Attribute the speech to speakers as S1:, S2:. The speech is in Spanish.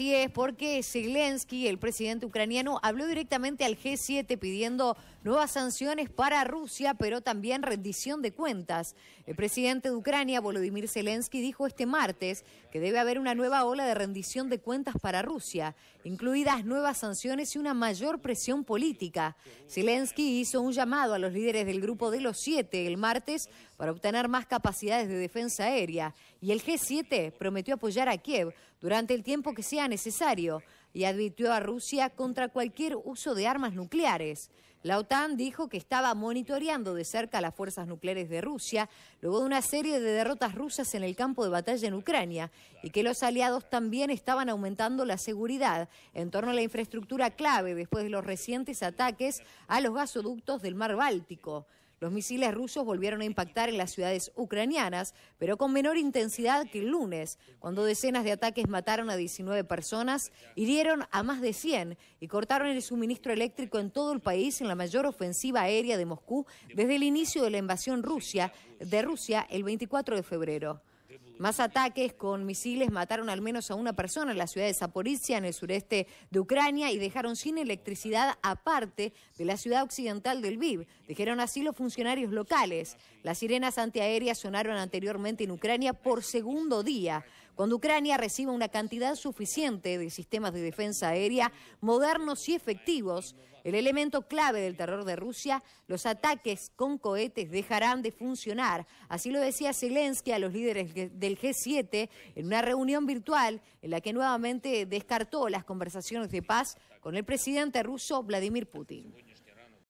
S1: Así es, porque Zelensky, el presidente ucraniano, habló directamente al G7 pidiendo nuevas sanciones para Rusia, pero también rendición de cuentas. El presidente de Ucrania, Volodymyr Zelensky, dijo este martes que debe haber una nueva ola de rendición de cuentas para Rusia, incluidas nuevas sanciones y una mayor presión política. Zelensky hizo un llamado a los líderes del grupo de los siete el martes para obtener más capacidades de defensa aérea y el G7 prometió apoyar a Kiev durante el tiempo que sean necesario y advirtió a Rusia contra cualquier uso de armas nucleares. La OTAN dijo que estaba monitoreando de cerca las fuerzas nucleares de Rusia luego de una serie de derrotas rusas en el campo de batalla en Ucrania y que los aliados también estaban aumentando la seguridad en torno a la infraestructura clave después de los recientes ataques a los gasoductos del mar Báltico. Los misiles rusos volvieron a impactar en las ciudades ucranianas, pero con menor intensidad que el lunes, cuando decenas de ataques mataron a 19 personas, hirieron a más de 100 y cortaron el suministro eléctrico en todo el país en la mayor ofensiva aérea de Moscú desde el inicio de la invasión Rusia, de Rusia el 24 de febrero. Más ataques con misiles mataron al menos a una persona en la ciudad de Zaporizhia, en el sureste de Ucrania, y dejaron sin electricidad aparte de la ciudad occidental del Lviv. Dijeron así los funcionarios locales. Las sirenas antiaéreas sonaron anteriormente en Ucrania por segundo día. Cuando Ucrania reciba una cantidad suficiente de sistemas de defensa aérea modernos y efectivos, el elemento clave del terror de Rusia, los ataques con cohetes dejarán de funcionar. Así lo decía Zelensky a los líderes del G7 en una reunión virtual en la que nuevamente descartó las conversaciones de paz con el presidente ruso Vladimir Putin.